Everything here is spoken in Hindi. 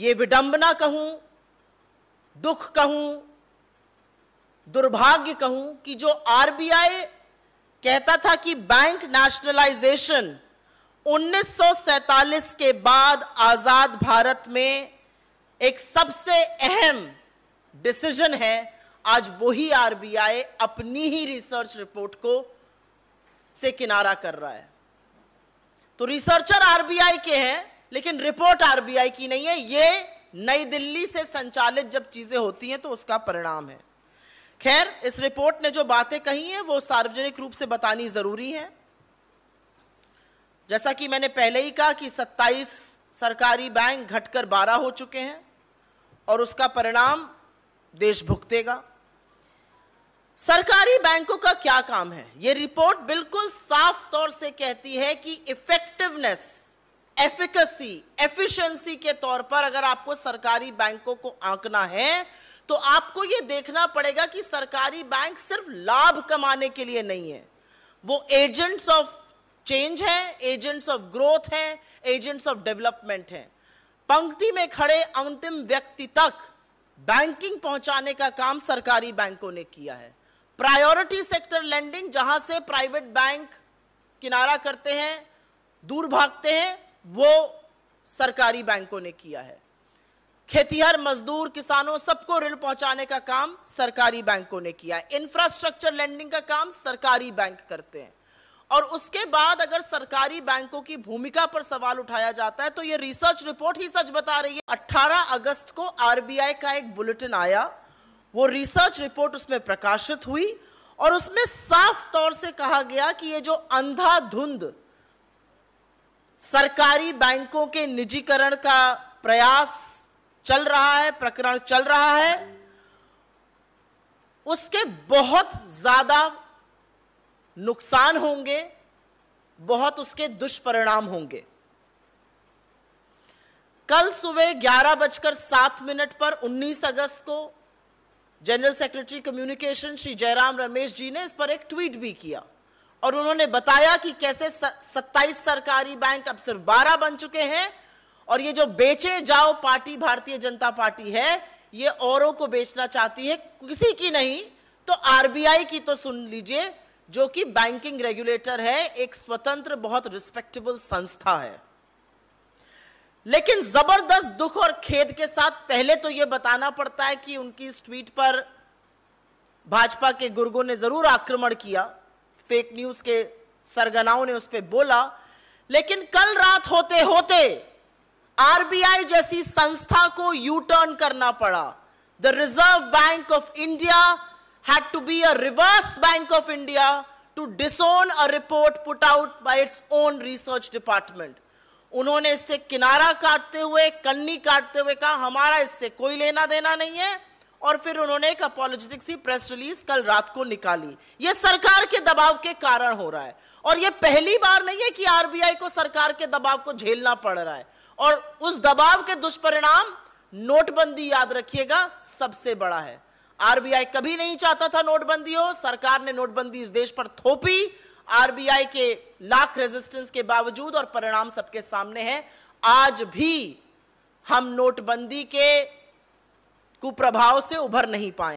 ये विडंबना कहूं दुख कहूं दुर्भाग्य कहूं कि जो आरबीआई कहता था कि बैंक नेशनलाइजेशन 1947 के बाद आजाद भारत में एक सबसे अहम डिसीजन है आज वही आरबीआई अपनी ही रिसर्च रिपोर्ट को से किनारा कर रहा है तो रिसर्चर आरबीआई के हैं लेकिन रिपोर्ट आरबीआई की नहीं है ये नई दिल्ली से संचालित जब चीजें होती हैं तो उसका परिणाम है खैर इस रिपोर्ट ने जो बातें कही हैं वो सार्वजनिक रूप से बतानी जरूरी है जैसा कि मैंने पहले ही कहा कि 27 सरकारी बैंक घटकर 12 हो चुके हैं और उसका परिणाम देश भुगतेगा सरकारी बैंकों का क्या काम है ये रिपोर्ट बिल्कुल साफ तौर से कहती है कि इफेक्टिवनेस एफिकसी एफिशिएंसी के तौर पर अगर आपको सरकारी बैंकों को आंकना है तो आपको यह देखना पड़ेगा कि सरकारी बैंक सिर्फ लाभ कमाने के लिए नहीं है वो एजेंट्स ऑफ चेंज है एजेंट्स ऑफ ग्रोथ है एजेंट्स ऑफ डेवलपमेंट है पंक्ति में खड़े अंतिम व्यक्ति तक बैंकिंग पहुंचाने का काम सरकारी बैंकों ने किया है प्रायोरिटी सेक्टर लैंडिंग जहां से प्राइवेट बैंक किनारा करते हैं दूर भागते हैं वो सरकारी बैंकों ने किया है खेतीहर मजदूर किसानों सबको ऋण पहुंचाने का काम सरकारी बैंकों ने किया है इंफ्रास्ट्रक्चर लैंडिंग का काम सरकारी बैंक करते हैं और उसके बाद अगर सरकारी बैंकों की भूमिका पर सवाल उठाया जाता है तो ये रिसर्च रिपोर्ट ही सच बता रही है 18 अगस्त को आरबीआई का एक बुलेटिन आया वो रिसर्च रिपोर्ट उसमें प्रकाशित हुई और उसमें साफ तौर से कहा गया कि ये जो अंधाधुंध सरकारी बैंकों के निजीकरण का प्रयास चल रहा है प्रकरण चल रहा है उसके बहुत ज्यादा नुकसान होंगे बहुत उसके दुष्परिणाम होंगे कल सुबह ग्यारह बजकर सात मिनट पर 19 अगस्त को general secretary communication Shri Jairam Ramesh ji ने इस पर एक ट्वीट भी किया और उन्होंने बताया कि कैसे सत्ताईस सरकारी बैंक अब सिर्फ बारह बन चुके हैं और ये जो बेचे जाओ पार्टी भारतीय जनता पार्टी है ये औरों को बेचना चाहती है किसी की नहीं तो आरबीआई की तो सुन लीजिए जो कि बैंकिंग रेगुलेटर है एक स्वतंत्र बहुत रिस्पेक्टेबल संस्था है लेकिन जबरदस्त दुख और खेद के साथ पहले तो यह बताना पड़ता है कि उनकी इस ट्वीट पर भाजपा के गुर्गों ने जरूर आक्रमण किया फेक न्यूज के सरगनाओं ने उस पर बोला लेकिन कल रात होते होते आरबीआई जैसी संस्था को यू टर्न करना पड़ा the Reserve Bank of India had to be a reverse bank of India to disown a report put out by its own research department उन्होंने इससे किनारा काटते हुए कन्नी काटते हुए कहा हमारा इससे कोई लेना देना नहीं है और फिर उन्होंने एक अपोलोजेटिक सी प्रेस रिलीज कल रात को निकाली ये सरकार के दबाव के कारण हो रहा है और ये पहली बार नहीं है कि आरबीआई को सरकार के दबाव को झेलना पड़ रहा है और उस दबाव के दुष्परिणाम नोटबंदी याद रखिएगा सबसे बड़ा है आरबीआई कभी नहीं चाहता था नोटबंदी हो सरकार ने नोटबंदी इस देश पर थोपी आरबीआई के लाख रेजिस्टेंस के बावजूद और परिणाम सबके सामने है आज भी हम नोटबंदी के कुप्रभाव से उभर नहीं पाए